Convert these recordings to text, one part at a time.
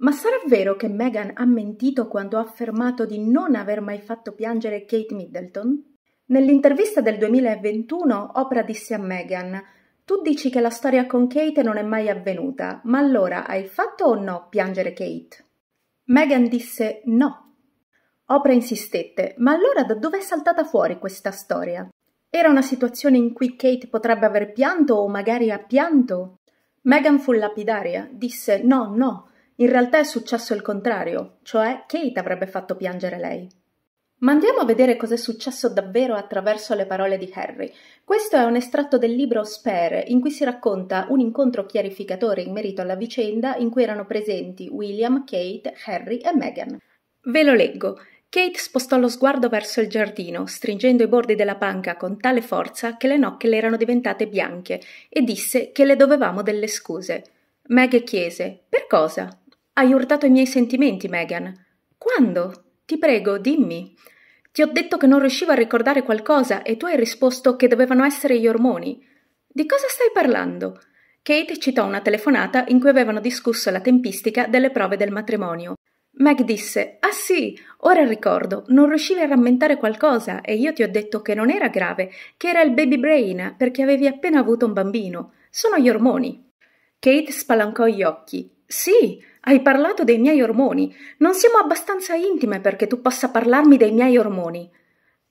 Ma sarà vero che Meghan ha mentito quando ha affermato di non aver mai fatto piangere Kate Middleton? Nell'intervista del 2021 Oprah disse a Meghan Tu dici che la storia con Kate non è mai avvenuta, ma allora hai fatto o no piangere Kate? Meghan disse no. Oprah insistette Ma allora da dove è saltata fuori questa storia? Era una situazione in cui Kate potrebbe aver pianto o magari ha pianto? Meghan fu lapidaria, disse no, no, in realtà è successo il contrario, cioè Kate avrebbe fatto piangere lei. Ma andiamo a vedere cos'è successo davvero attraverso le parole di Harry. Questo è un estratto del libro Spare, in cui si racconta un incontro chiarificatore in merito alla vicenda in cui erano presenti William, Kate, Harry e Meghan. Ve lo leggo. Kate spostò lo sguardo verso il giardino, stringendo i bordi della panca con tale forza che le nocche le erano diventate bianche, e disse che le dovevamo delle scuse. Meg chiese: Per cosa? Hai urtato i miei sentimenti, Megan. Quando? Ti prego, dimmi. Ti ho detto che non riuscivo a ricordare qualcosa e tu hai risposto che dovevano essere gli ormoni. Di cosa stai parlando? Kate citò una telefonata in cui avevano discusso la tempistica delle prove del matrimonio. Meg disse: Ah sì, ora ricordo, non riuscivi a rammentare qualcosa e io ti ho detto che non era grave, che era il baby brain perché avevi appena avuto un bambino. Sono gli ormoni. Kate spalancò gli occhi. Sì, hai parlato dei miei ormoni. Non siamo abbastanza intime perché tu possa parlarmi dei miei ormoni.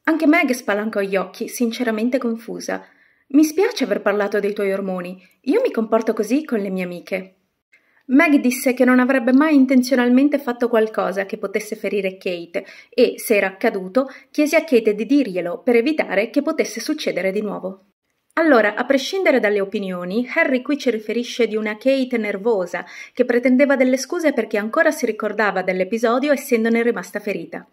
Anche Meg spalancò gli occhi, sinceramente confusa. Mi spiace aver parlato dei tuoi ormoni. Io mi comporto così con le mie amiche. Meg disse che non avrebbe mai intenzionalmente fatto qualcosa che potesse ferire Kate e, se era accaduto, chiese a Kate di dirglielo per evitare che potesse succedere di nuovo. Allora, a prescindere dalle opinioni, Harry qui ci riferisce di una Kate nervosa che pretendeva delle scuse perché ancora si ricordava dell'episodio essendone rimasta ferita.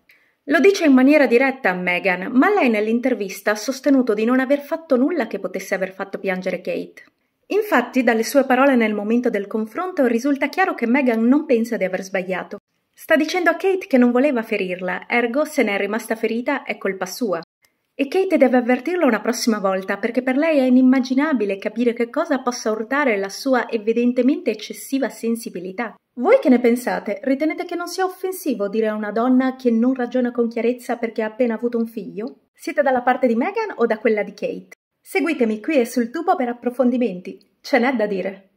Lo dice in maniera diretta a Meghan, ma lei nell'intervista ha sostenuto di non aver fatto nulla che potesse aver fatto piangere Kate. Infatti, dalle sue parole nel momento del confronto risulta chiaro che Meghan non pensa di aver sbagliato. Sta dicendo a Kate che non voleva ferirla, ergo se ne è rimasta ferita è colpa sua. E Kate deve avvertirlo una prossima volta perché per lei è inimmaginabile capire che cosa possa urtare la sua evidentemente eccessiva sensibilità. Voi che ne pensate? Ritenete che non sia offensivo dire a una donna che non ragiona con chiarezza perché ha appena avuto un figlio? Siete dalla parte di Meghan o da quella di Kate? Seguitemi qui e sul tubo per approfondimenti. Ce n'è da dire.